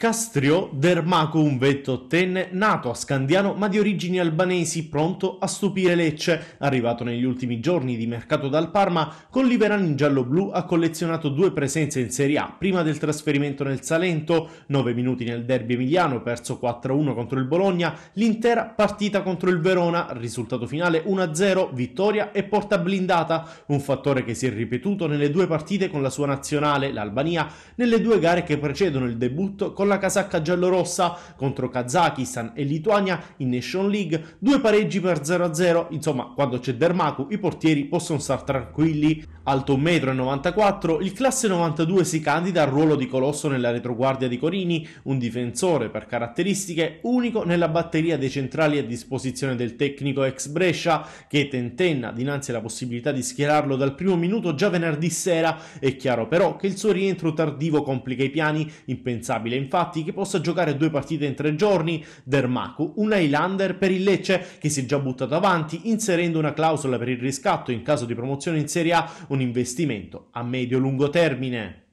Castriò Dermaco un 28enne nato a Scandiano ma di origini albanesi pronto a stupire Lecce. Arrivato negli ultimi giorni di mercato dal Parma, con l'Iveran in giallo-blu ha collezionato due presenze in Serie A prima del trasferimento nel Salento, 9 minuti nel derby emiliano perso 4-1 contro il Bologna, l'intera partita contro il Verona, risultato finale 1-0, vittoria e porta blindata, un fattore che si è ripetuto nelle due partite con la sua nazionale, l'Albania, nelle due gare che precedono il debutto con la la casacca giallorossa contro Kazakistan e Lituania in Nation League, due pareggi per 0-0, insomma quando c'è Dermaku i portieri possono star tranquilli. Alto 1,94 m, il classe 92 si candida al ruolo di colosso nella retroguardia di Corini, un difensore per caratteristiche unico nella batteria dei centrali a disposizione del tecnico ex Brescia, che tentenna dinanzi alla possibilità di schierarlo dal primo minuto già venerdì sera. È chiaro però che il suo rientro tardivo complica i piani, impensabile infatti infatti che possa giocare due partite in tre giorni, Dermaku, un Highlander per il Lecce che si è già buttato avanti inserendo una clausola per il riscatto in caso di promozione in Serie A, un investimento a medio-lungo termine.